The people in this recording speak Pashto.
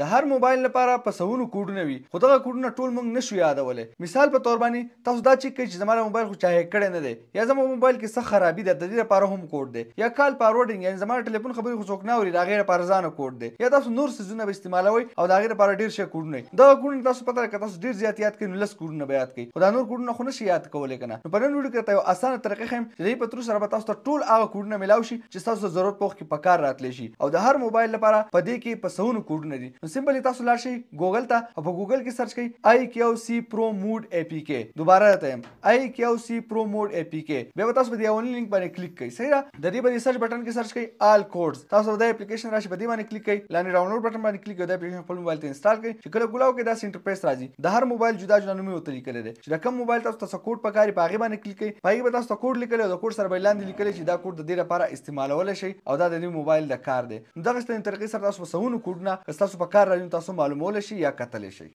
د هر موبایل لپاره په سونو کوډونه وي خو دغه کوډونه ټول موږ نشو یادولې مثال په تور باندې تاسو دا چیک کړئ چې زموږ موبایل خو چا هک کړی نه دی یا زموږ موبایل کې څه خرابي ده د دې لپاره هم کوډ دی یا کال فارورډینګ یعنی زموږ ټلیفون خبرې خو څوک نه اوري دا غیر پارزانه کوډ دی یا تاسو نور سيزونه به استعمالوي او دا غیر لپاره ډیر شي کوډونه دا کوډونه تاسو پته لکه تاسو ډیر زیات یاد کړئ نو لس کوډونه به یاد کړئ خو دا نور کوډونه خو نشي یاد کولای کنه نو په نن ویډیو کې ته یو اسانه طریقه خیم چې دې په تر سره به تاسو ته ټول هغه کوډونه ملاوي شي چې تاسو ضرورت پوښ کې پکار راتلی شي او د هر موبایل لپاره په دې کې په سونو کوډونه دي نو سیمپلی تاسو لاړ شئ ګوګل ته او په ګوګل کې سرچ کړئ آی کیو سی پرو موډ اپی کې دوباره راته يم آی کیو سی پرو موډ اپی کې بیا تاسو په دې اونلی لینک باندې کلیک کړئ صحیح ده د دې باندې سرچ بٹن کې سرچ کړئ آل کوډز تاسو د اپلیکیشن راشي په دې باندې کلیک کړئ لاندې ډاونلوډ بٹن باندې کلیک کړئ د اپلیکیشن په موبایل ته انسټال کړئ چې کله ګلاو کې دا انټرفیس راځي د هر موبایل جدا جدا نومي وتري کړی دی چې دا کوم موبایل تاسو ته کوډ پکاري پاغي باندې کلیک کړئ پاغي به تاسو ته کوډ لیکل او د کوډ سره به لاندې لیکل چې دا کوډ د دې لپاره استعمالول شي او دا د موبایل د کار دی نو دغه ستاسو طریقې سره تاسو وسونو کوډ نه تاسو په کار راډیو تاسو معلومول شي یا کتلی شئ